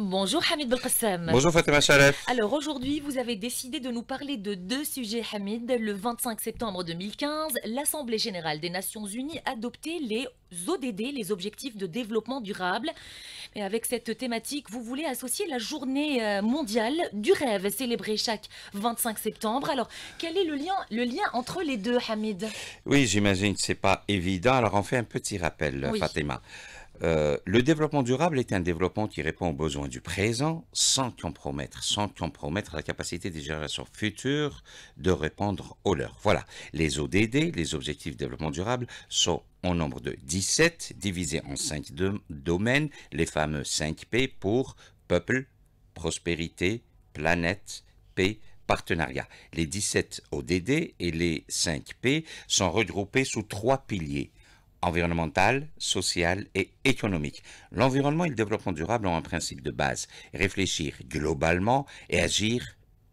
Bonjour Hamid Belkacem. Bonjour Fatima Sharef. Alors aujourd'hui, vous avez décidé de nous parler de deux sujets, Hamid. Le 25 septembre 2015, l'Assemblée générale des Nations unies adopté les ODD, les objectifs de développement durable. Et avec cette thématique, vous voulez associer la journée euh, mondiale du rêve célébrée chaque 25 septembre. Alors, quel est le lien, entre les deux, Hamid Oui, j'imagine que ce n'est pas évident. Alors, on fait un petit rappel, Fatima. Euh, le développement durable est un développement qui répond aux besoins du présent sans compromettre, sans compromettre la capacité des générations futures de répondre aux leurs. Voilà, les ODD, les objectifs de développement durable, sont au nombre de 17, divisés en 5 domaines, les fameux 5 P pour peuple, prospérité, planète, paix, partenariat. Les 17 ODD et les 5 P sont regroupés sous trois piliers environnemental, social et économique. L'environnement et le développement durable ont un principe de base, réfléchir globalement et agir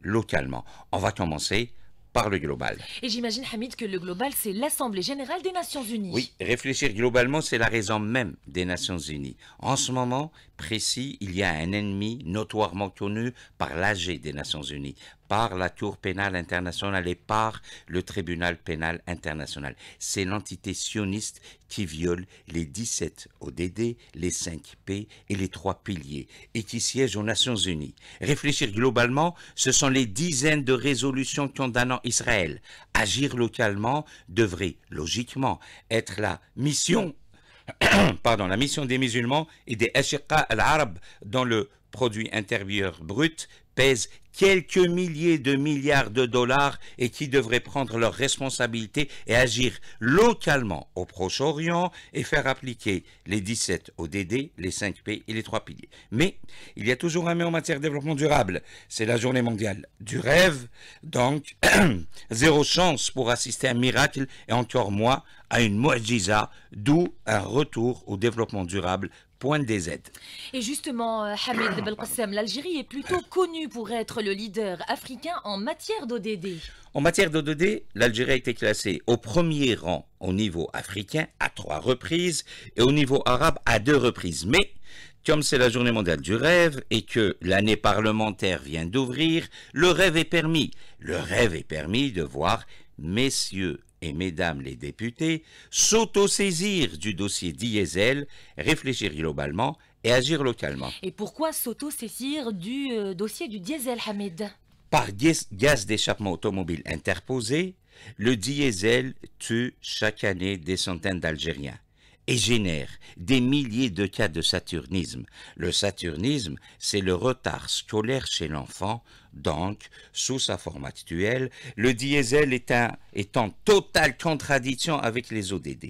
localement. On va commencer par le global. Et j'imagine, Hamid, que le global, c'est l'Assemblée générale des Nations unies. Oui, réfléchir globalement, c'est la raison même des Nations unies. En ce moment précis, il y a un ennemi notoirement connu par l'AG des Nations unies, par la Cour pénale internationale et par le Tribunal pénal international. C'est l'entité sioniste qui viole les 17 ODD, les 5 P et les 3 piliers, et qui siège aux Nations Unies. Réfléchir globalement, ce sont les dizaines de résolutions condamnant Israël. Agir localement devrait logiquement être la mission pardon, la mission des musulmans et des Ashiqa al-Arab dans le produit intérieur brut pèsent quelques milliers de milliards de dollars et qui devraient prendre leurs responsabilités et agir localement au Proche-Orient et faire appliquer les 17 ODD, les 5 P et les 3 piliers. Mais il y a toujours un mais en matière de développement durable. C'est la journée mondiale du rêve, donc zéro chance pour assister à un miracle et encore moins à une moajiza, d'où un retour au développement durable, point des aides. Et justement, euh, Hamid l'Algérie est plutôt connue pour être le leader africain en matière d'ODD. En matière d'ODD, l'Algérie a été classée au premier rang au niveau africain à trois reprises et au niveau arabe à deux reprises. Mais comme c'est la journée mondiale du rêve et que l'année parlementaire vient d'ouvrir, le rêve est permis. Le rêve est permis de voir messieurs et Mesdames les députés s'auto-saisir du dossier diesel, réfléchir globalement et agir localement. Et pourquoi s'autosaisir du euh, dossier du diesel, Hamid Par gaz d'échappement automobile interposé, le diesel tue chaque année des centaines d'Algériens et génère des milliers de cas de saturnisme. Le saturnisme, c'est le retard scolaire chez l'enfant, donc, sous sa forme actuelle, le diesel est, un, est en totale contradiction avec les ODD.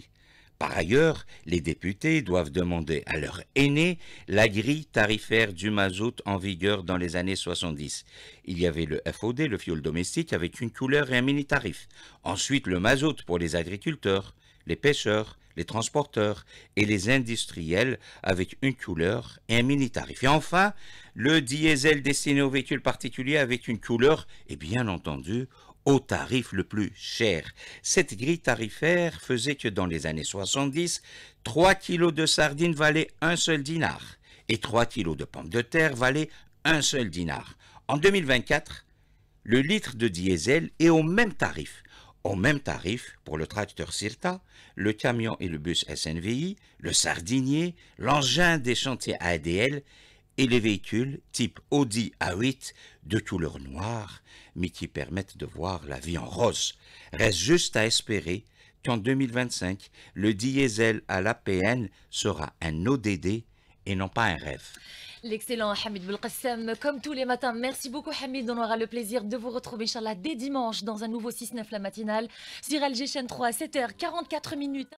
Par ailleurs, les députés doivent demander à leur aîné la grille tarifaire du mazout en vigueur dans les années 70. Il y avait le FOD, le fioul domestique, avec une couleur et un mini-tarif. Ensuite, le mazout pour les agriculteurs, les pêcheurs, les transporteurs et les industriels avec une couleur et un mini-tarif. Et enfin, le diesel destiné aux véhicules particuliers avec une couleur et bien entendu au tarif le plus cher. Cette grille tarifaire faisait que dans les années 70, 3 kilos de sardines valaient un seul dinar et 3 kilos de pommes de terre valaient un seul dinar. En 2024, le litre de diesel est au même tarif au même tarif pour le tracteur Sirta, le camion et le bus SNVI, le sardinier, l'engin des chantiers ADL et les véhicules type Audi A8 de couleur noire, mais qui permettent de voir la vie en rose. Reste juste à espérer qu'en 2025, le diesel à l'APN sera un ODD et non pas un rêve. L'excellent Hamid Boulkassem, comme tous les matins, merci beaucoup Hamid, on aura le plaisir de vous retrouver Inch'Allah dès dimanche dans un nouveau 6-9 la matinale sur LG chaîne 3 à 7h44 minutes.